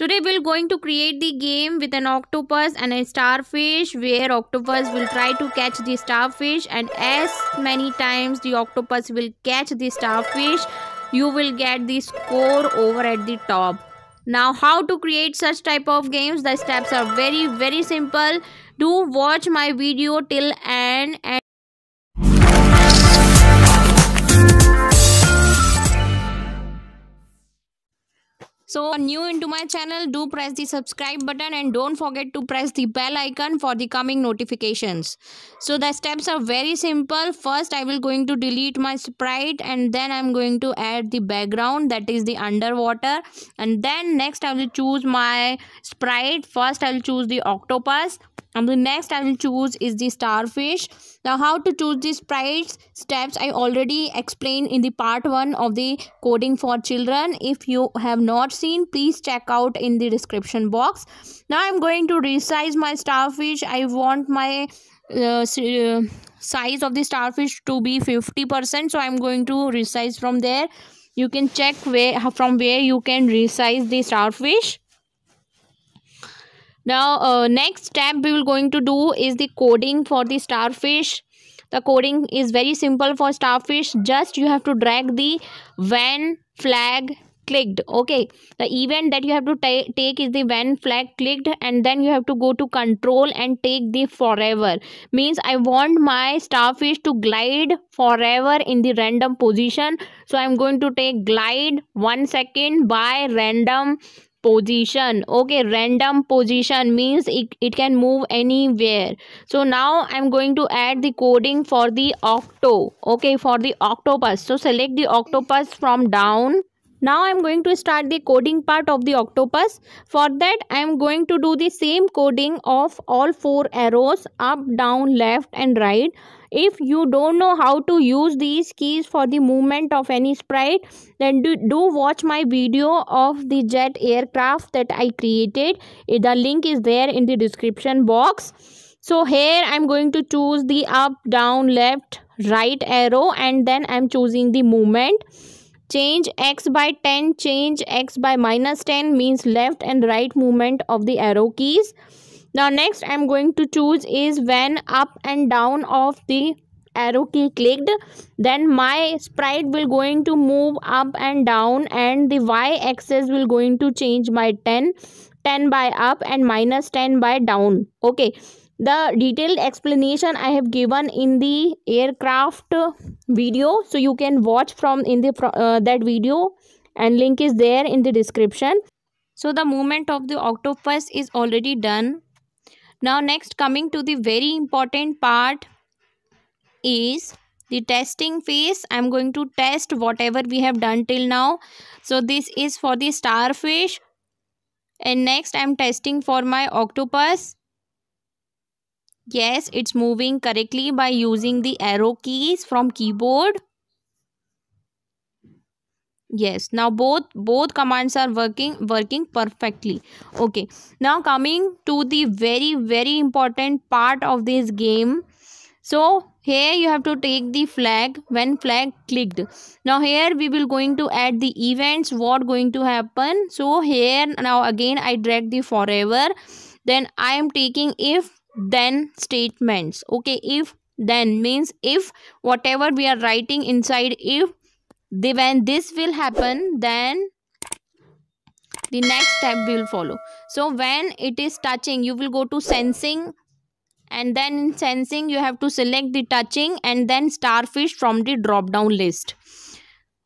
Today we're going to create the game with an octopus and a starfish where octopus will try to catch the starfish and as many times the octopus will catch the starfish you will get the score over at the top. Now how to create such type of games the steps are very very simple. Do watch my video till end and So new into my channel, do press the subscribe button and don't forget to press the bell icon for the coming notifications. So the steps are very simple. First I will going to delete my sprite and then I'm going to add the background that is the underwater and then next I will choose my sprite. First I will choose the octopus the next i will choose is the starfish now how to choose these price steps i already explained in the part 1 of the coding for children if you have not seen please check out in the description box now i'm going to resize my starfish i want my uh, uh size of the starfish to be 50% so i'm going to resize from there you can check where from where you can resize the starfish now uh, next step we will going to do is the coding for the starfish the coding is very simple for starfish just you have to drag the when flag clicked okay the event that you have to ta take is the when flag clicked and then you have to go to control and take the forever means i want my starfish to glide forever in the random position so i'm going to take glide one second by random position okay random position means it, it can move anywhere so now i'm going to add the coding for the octo okay for the octopus so select the octopus from down now I am going to start the coding part of the octopus. For that I am going to do the same coding of all four arrows up, down, left and right. If you don't know how to use these keys for the movement of any sprite then do, do watch my video of the jet aircraft that I created. The link is there in the description box. So here I'm going to choose the up, down, left, right arrow and then I'm choosing the movement change x by 10 change x by minus 10 means left and right movement of the arrow keys now next i'm going to choose is when up and down of the arrow key clicked then my sprite will going to move up and down and the y axis will going to change by 10 10 by up and minus 10 by down okay the detailed explanation i have given in the aircraft video so you can watch from in the uh, that video and link is there in the description so the movement of the octopus is already done now next coming to the very important part is the testing phase i'm going to test whatever we have done till now so this is for the starfish and next i'm testing for my octopus Yes, it's moving correctly by using the arrow keys from keyboard. Yes, now both both commands are working working perfectly. Okay, now coming to the very very important part of this game. So here you have to take the flag when flag clicked. Now here we will going to add the events what going to happen. So here now again I drag the forever. Then I am taking if then statements okay if then means if whatever we are writing inside if the, when this will happen then the next step will follow so when it is touching you will go to sensing and then in sensing you have to select the touching and then starfish from the drop down list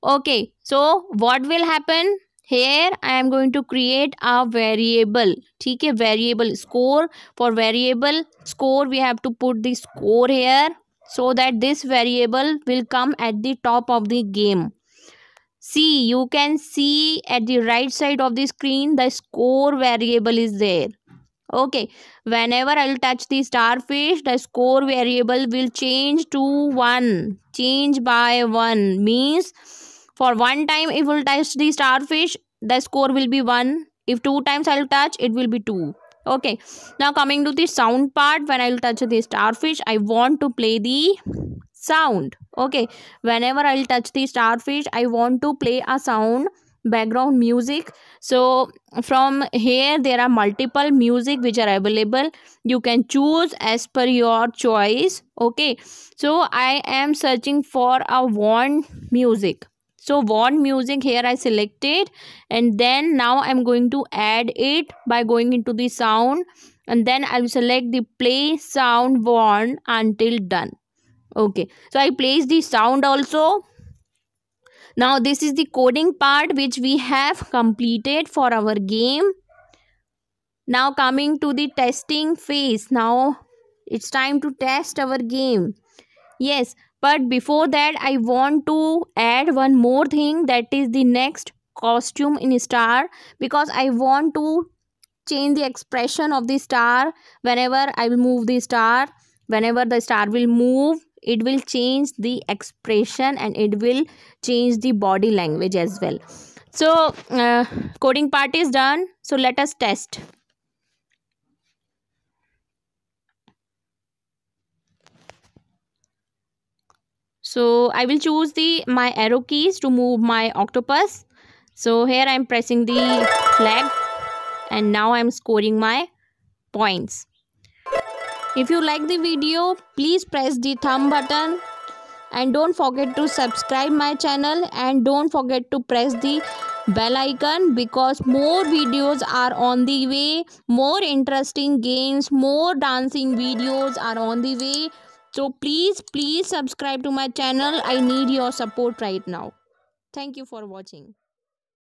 okay so what will happen here i am going to create a variable theek hai variable score for variable score we have to put the score here so that this variable will come at the top of the game see you can see at the right side of the screen the score variable is there okay whenever i'll touch the starfish the score variable will change to 1 change by 1 means for one time, if we'll touch the starfish, the score will be 1. If two times I'll touch, it will be 2. Okay. Now coming to the sound part, when I'll touch the starfish, I want to play the sound. Okay. Whenever I'll touch the starfish, I want to play a sound background music so from here there are multiple music which are available you can choose as per your choice okay so i am searching for a one music so what music here i selected and then now i'm going to add it by going into the sound and then i'll select the play sound warn until done okay so i place the sound also now this is the coding part which we have completed for our game now coming to the testing phase now it's time to test our game yes but before that i want to add one more thing that is the next costume in star because i want to change the expression of the star whenever i will move the star whenever the star will move it will change the expression and it will change the body language as well so uh, coding part is done so let us test so I will choose the my arrow keys to move my octopus so here I'm pressing the flag and now I'm scoring my points if you like the video please press the thumb button and don't forget to subscribe my channel and don't forget to press the bell icon because more videos are on the way more interesting games more dancing videos are on the way so please, please subscribe to my channel. I need your support right now. Thank you for watching.